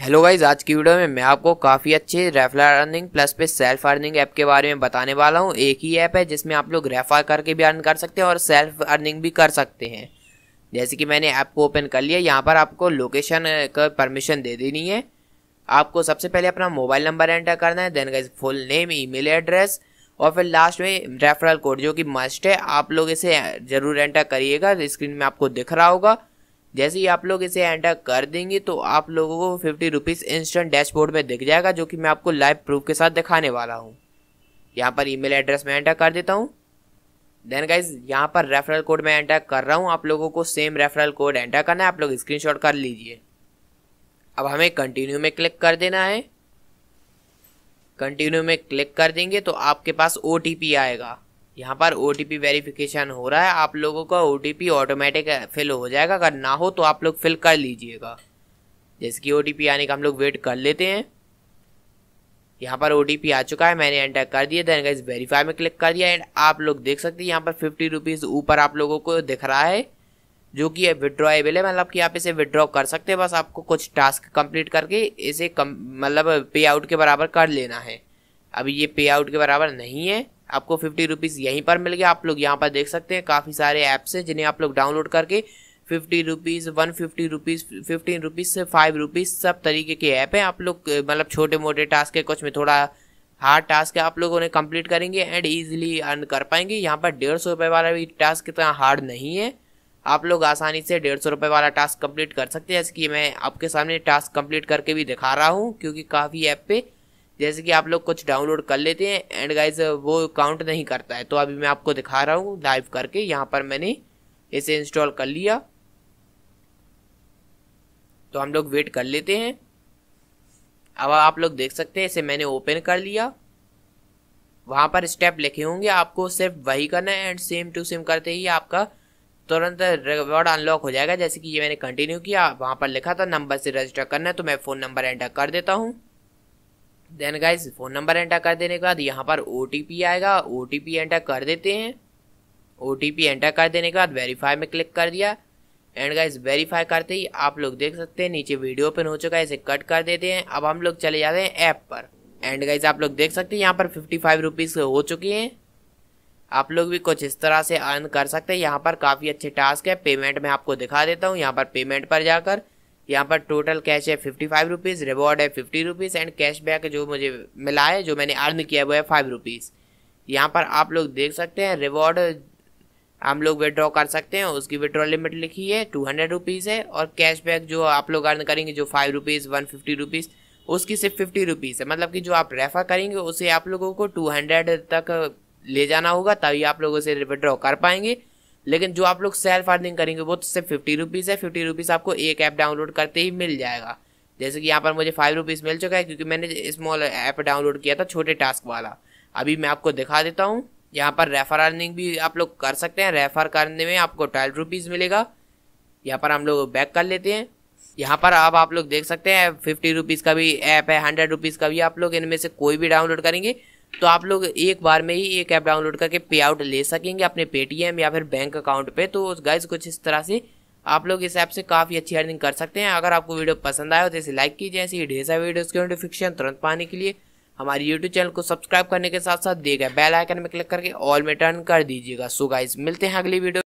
hello guys आज की video में मैं आपको काफ़ी अच्छे रेफला अर्निंग प्लस पे सेल्फ अर्निंग ऐप के बारे में बताने वाला हूँ एक ही ऐप है जिसमें आप लोग रेफर करके भी अर्न कर सकते हैं और सेल्फ अर्निंग भी कर सकते हैं जैसे कि मैंने ऐप को ओपन कर लिया यहाँ पर आपको लोकेशन का परमिशन दे देनी है आपको सबसे पहले अपना मोबाइल नंबर एंटर करना है then guys full name E address और फिर लास्ट में रेफरल कोड जो कि मस्ट है आप लोग इसे ज़रूर एंटर करिएगा स्क्रीन में आपको दिख रहा होगा जैसे ही आप लोग इसे एंटर कर देंगे तो आप लोगों को फिफ्टी रुपीज़ इंस्टेंट डैशबोर्ड में दिख जाएगा जो कि मैं आपको लाइव प्रूफ के साथ दिखाने वाला हूँ यहाँ पर ईमेल एड्रेस मैं एंटर कर देता हूँ देन गाइज यहाँ पर रेफरल कोड मैं एंटर कर रहा हूँ आप लोगों को सेम रेफरल कोड एंटर करना है आप लोग स्क्रीन कर लीजिए अब हमें कंटिन्यू में क्लिक कर देना है कंटिन्यू में क्लिक कर देंगे तो आपके पास ओ आएगा यहाँ पर ओ टी वेरीफिकेशन हो रहा है आप लोगों का ओ ऑटोमेटिक फिल हो जाएगा अगर ना हो तो आप लोग फिल कर लीजिएगा जैसे कि ओ आने का हम लोग वेट कर लेते हैं यहाँ पर ओ आ चुका है मैंने एंटर कर दिया देन गाइज वेरीफाई में क्लिक कर दिया एंड आप लोग देख सकते हैं यहाँ पर फिफ्टी रुपीज़ ऊपर आप लोगों को दिख रहा है जो कि विड्रॉएबल है मतलब कि आप इसे विड्रॉ कर सकते हैं बस आपको कुछ टास्क कंप्लीट करके इसे कम मतलब पे आउट के बराबर कर लेना है अभी ये पे आउट के बराबर नहीं है आपको फिफ्टी रुपीज़ यहीं पर मिल गया आप लोग यहाँ पर देख सकते हैं काफ़ी सारे ऐप्स हैं जिन्हें आप लोग डाउनलोड करके fifty rupees one fifty rupees fifteen rupees से फाइव रुपीज़ सब तरीके के ऐप हैं आप लोग मतलब छोटे मोटे टास्क है कुछ में थोड़ा हार्ड टास्क है आप लोग उन्हें कंप्लीट करेंगे एंड ईजिली अर्न कर पाएंगे यहाँ पर डेढ़ सौ रुपये वाला भी टास्क इतना हार्ड नहीं है आप लोग आसानी से डेढ़ सौ रुपये वाला टास्क कंप्लीट कर सकते हैं जैसे कि मैं आपके सामने टास्क कंप्लीट करके भी दिखा रहा हूँ क्योंकि काफ़ी ऐप पर जैसे कि आप लोग कुछ डाउनलोड कर लेते हैं एंड गाइज वो काउंट नहीं करता है तो अभी मैं आपको दिखा रहा हूँ लाइव करके यहाँ पर मैंने इसे इंस्टॉल कर लिया तो हम लोग वेट कर लेते हैं अब आप लोग देख सकते हैं इसे मैंने ओपन कर लिया वहाँ पर स्टेप लिखे होंगे आपको सिर्फ वही करना है एंड सेम टू सेम करते ही आपका तुरंत रिवॉर्ड अनलॉक हो जाएगा जैसे कि ये मैंने कंटिन्यू किया वहाँ पर लिखा था नंबर से रजिस्टर करना है तो मैं फ़ोन नंबर एंटर कर देता हूँ then guys phone number enter कर देने के बाद यहाँ पर ओ आएगा ओ एंटर कर देते हैं ओ एंटर कर देने के बाद वेरीफाई में क्लिक कर दिया एंड गाइज वेरीफाई करते ही आप लोग देख सकते हैं नीचे वीडियो ओपन हो चुका है इसे कट कर देते हैं अब हम लोग चले जाते हैं ऐप पर एंड गाइज आप लोग देख सकते हैं यहाँ पर फिफ्टी फाइव रुपीज़ हो चुकी हैं आप लोग भी कुछ इस तरह से अर्न कर सकते हैं यहाँ पर काफ़ी अच्छे टास्क है पेमेंट मैं आपको दिखा देता हूँ यहाँ पर पेमेंट पर जाकर यहाँ पर टोटल कैश है फिफ्टी फाइव रुपीज़ रिवॉर्ड है fifty rupees and cash back जो मुझे मिला है जो मैंने अर्न किया वो है फाइव रुपीज़ यहाँ पर आप लोग देख सकते हैं रिवॉर्ड हम लोग विड्रॉ कर सकते हैं उसकी विड्रॉ लिमिट लिखी है टू हंड्रेड रुपीज़ है और कैश बैक जो आप लोग अर्न करेंगे जो five rupees one fifty rupees उसकी सिर्फ फिफ्टी रुपीज़ है मतलब कि जो आप रेफर करेंगे उसे आप लोगों को टू हंड्रेड तक ले जाना होगा तभी आप लोग उसे विड्रॉ कर पाएंगे लेकिन जो आप लोग सेल्फ अर्निंग करेंगे वो तो सिर्फ फिफ्टी रुपीज़ है फिफ्टी रुपीज़ आपको एक ऐप डाउनलोड करते ही मिल जाएगा जैसे कि यहाँ पर मुझे फाइव रुपीज़ मिल चुका है क्योंकि मैंने स्मॉल ऐप डाउनलोड किया था छोटे टास्क वाला अभी मैं आपको दिखा देता हूँ यहाँ पर रेफर अर्निंग भी आप लोग कर सकते हैं रेफर करने में आपको ट्वेल्व रुपीज़ मिलेगा यहाँ पर हम लोग बैक कर लेते हैं यहाँ पर अब आप लोग देख सकते हैं फिफ्टी रुपीज़ का भी ऐप है हंड्रेड रुपीज़ का भी आप लोग इनमें से कोई भी डाउनलोड करेंगे तो आप लोग एक बार में ही एक ऐप डाउनलोड करके पे आउट ले सकेंगे अपने पेटीएम या फिर बैंक अकाउंट पे तो गाइज कुछ इस तरह से आप लोग इस ऐप से काफ़ी अच्छी अर्निंग कर सकते हैं अगर आपको वीडियो पसंद आया हो तो इसे लाइक कीजिए ऐसे ही ढेर सारे वीडियोज़ के नोटिफिकेशन तुरंत पाने के लिए हमारे यूट्यूब चैनल को सब्सक्राइब करने के साथ साथ दिए गए बेल आइकन में क्लिक करके ऑल में टर्न कर दीजिएगा सो गाइज मिलते हैं अगली वीडियो